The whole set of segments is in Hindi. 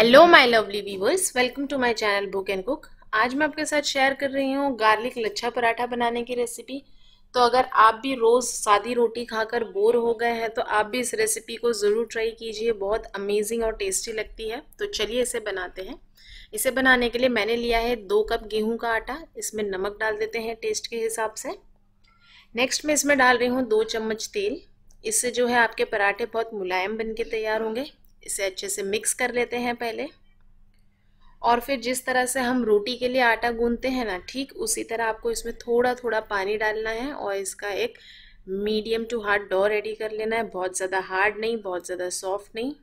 hello my lovely viewers welcome to my channel book and cook आज मैं आपके साथ शेयर कर रही हूँ गार्लिक लच्छा पराठा बनाने की रेसिपी तो अगर आप भी रोज़ सादी रोटी खाकर बोर हो गए हैं तो आप भी इस रेसिपी को ज़रूर ट्राई कीजिए बहुत अमेजिंग और टेस्टी लगती है तो चलिए इसे बनाते हैं इसे बनाने के लिए मैंने लिया है दो कप गेहूँ का आटा इसमें नमक डाल देते हैं टेस्ट के हिसाब से नेक्स्ट मैं इसमें डाल रही हूँ दो चम्मच तेल इससे जो है आपके पराठे बहुत मुलायम बन के तैयार होंगे इसे अच्छे से मिक्स कर लेते हैं पहले और फिर जिस तरह से हम रोटी के लिए आटा गूंदते हैं ना ठीक उसी तरह आपको इसमें थोड़ा थोड़ा पानी डालना है और इसका एक medium to hard dough ready कर लेना है बहुत ज़्यादा हार्ड नहीं बहुत ज़्यादा सॉफ्ट नहीं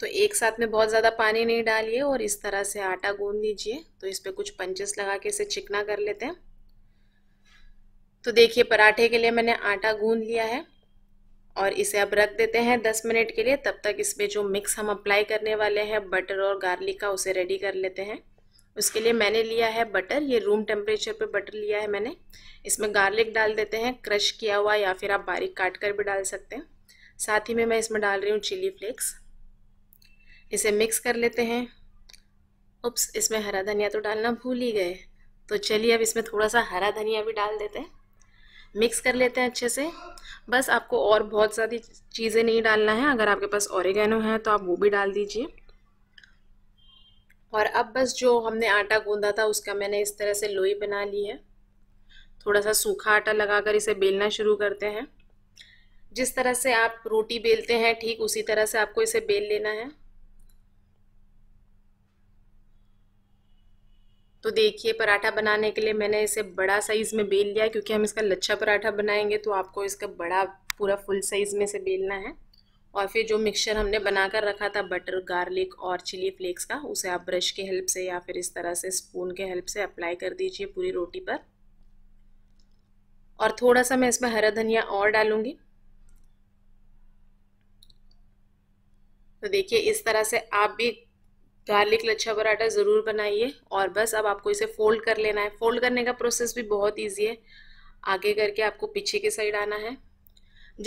तो एक साथ में बहुत ज़्यादा पानी नहीं डालिए और इस तरह से आटा गूंद लीजिए तो इस पर कुछ पंचेस लगा के इसे चिकना कर लेते हैं तो देखिए पराठे के लिए मैंने आटा गूंद लिया है और इसे अब रख देते हैं 10 मिनट के लिए तब तक इसमें जो मिक्स हम अप्लाई करने वाले हैं बटर और गार्लिक का उसे रेडी कर लेते हैं उसके लिए मैंने लिया है बटर ये रूम टेम्परेचर पे बटर लिया है मैंने इसमें गार्लिक डाल देते हैं क्रश किया हुआ या फिर आप बारीक काट कर भी डाल सकते हैं साथ ही में मैं इसमें डाल रही हूँ चिली फ्लेक्स इसे मिक्स कर लेते हैं उप्स इसमें हरा धनिया तो डालना भूल ही गए तो चलिए अब इसमें थोड़ा सा हरा धनिया भी डाल देते हैं मिक्स कर लेते हैं अच्छे से बस आपको और बहुत सारी चीज़ें नहीं डालना है अगर आपके पास ऑरिगेनो है तो आप वो भी डाल दीजिए और अब बस जो हमने आटा गूंदा था उसका मैंने इस तरह से लोई बना ली है थोड़ा सा सूखा आटा लगाकर इसे बेलना शुरू करते हैं जिस तरह से आप रोटी बेलते हैं ठीक उसी तरह से आपको इसे बेल लेना है तो देखिए पराठा बनाने के लिए मैंने इसे बड़ा साइज़ में बेल लिया क्योंकि हम इसका लच्छा पराठा बनाएंगे तो आपको इसका बड़ा पूरा फुल साइज़ में से बेलना है और फिर जो मिक्सचर हमने बना कर रखा था बटर गार्लिक और चिली फ्लेक्स का उसे आप ब्रश के हेल्प से या फिर इस तरह से स्पून के हेल्प से अप्लाई कर दीजिए पूरी रोटी पर और थोड़ा सा मैं इसमें हरा धनिया और डालूंगी तो देखिए इस तरह से आप भी गार्लिक लच्छा पराठा ज़रूर बनाइए और बस अब आपको इसे फोल्ड कर लेना है फोल्ड करने का प्रोसेस भी बहुत ईजी है आगे करके आपको पीछे की साइड आना है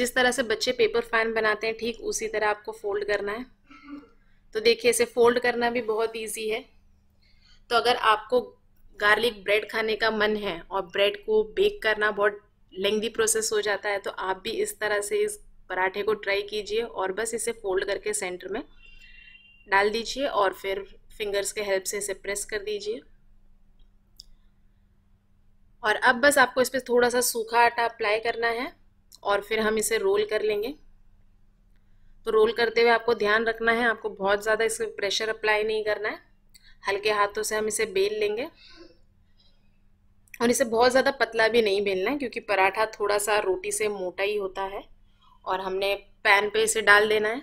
जिस तरह से बच्चे पेपर फैन बनाते हैं ठीक उसी तरह आपको फोल्ड करना है तो देखिए इसे फोल्ड करना भी बहुत ईजी है तो अगर आपको गार्लिक ब्रेड खाने का मन है और ब्रेड को बेक करना बहुत लेंदी प्रोसेस हो जाता है तो आप भी इस तरह से इस पराठे को ट्राई कीजिए और बस इसे फोल्ड करके सेंटर में डाल दीजिए और फिर फिंगर्स के हेल्प से इसे प्रेस कर दीजिए और अब बस आपको इस पर थोड़ा सा सूखा आटा अप्लाई करना है और फिर हम इसे रोल कर लेंगे तो रोल करते हुए आपको ध्यान रखना है आपको बहुत ज़्यादा पर प्रेशर अप्लाई नहीं करना है हल्के हाथों से हम इसे बेल लेंगे और इसे बहुत ज़्यादा पतला भी नहीं बेलना है क्योंकि पराठा थोड़ा सा रोटी से मोटा ही होता है और हमने पैन पे इसे डाल देना है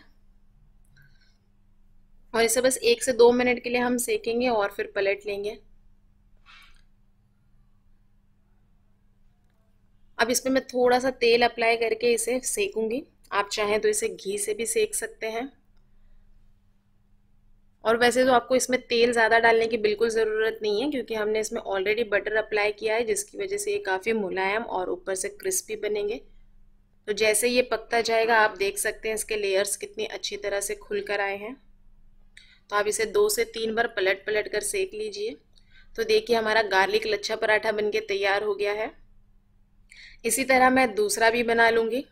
और इसे बस एक से दो मिनट के लिए हम सेकेंगे और फिर पलट लेंगे अब इसमें मैं थोड़ा सा तेल अप्लाई करके इसे सेकूंगी आप चाहें तो इसे घी से भी सेक सकते हैं और वैसे तो आपको इसमें तेल ज़्यादा डालने की बिल्कुल ज़रूरत नहीं है क्योंकि हमने इसमें ऑलरेडी बटर अप्लाई किया है जिसकी वजह से ये काफ़ी मुलायम और ऊपर से क्रिस्पी बनेंगे तो जैसे ये पकता जाएगा आप देख सकते हैं इसके लेयर्स कितनी अच्छी तरह से खुल कर आए हैं तो आप इसे दो से तीन बार पलट पलट कर सेक लीजिए तो देखिए हमारा गार्लिक लच्छा पराठा बनके तैयार हो गया है इसी तरह मैं दूसरा भी बना लूँगी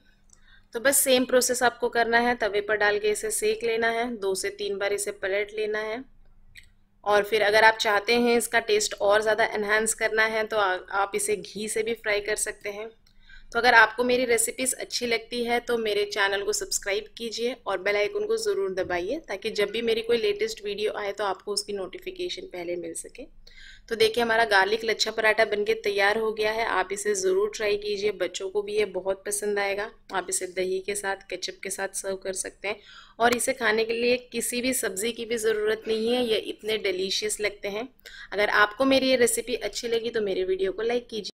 तो बस सेम प्रोसेस आपको करना है तवे पर डाल के इसे सेक लेना है दो से तीन बार इसे पलट लेना है और फिर अगर आप चाहते हैं इसका टेस्ट और ज़्यादा एनहेंस करना है तो आ, आप इसे घी से भी फ्राई कर सकते हैं तो अगर आपको मेरी रेसिपीज़ अच्छी लगती है तो मेरे चैनल को सब्सक्राइब कीजिए और बेल आइकन को ज़रूर दबाइए ताकि जब भी मेरी कोई लेटेस्ट वीडियो आए तो आपको उसकी नोटिफिकेशन पहले मिल सके तो देखिए हमारा गार्लिक लच्छा पराठा बनके तैयार हो गया है आप इसे ज़रूर ट्राई कीजिए बच्चों को भी ये बहुत पसंद आएगा आप इसे दही के साथ केचप के साथ सर्व कर सकते हैं और इसे खाने के लिए किसी भी सब्ज़ी की भी ज़रूरत नहीं है ये इतने डिलीशियस लगते हैं अगर आपको मेरी ये रेसिपी अच्छी लगी तो मेरे वीडियो को लाइक कीजिए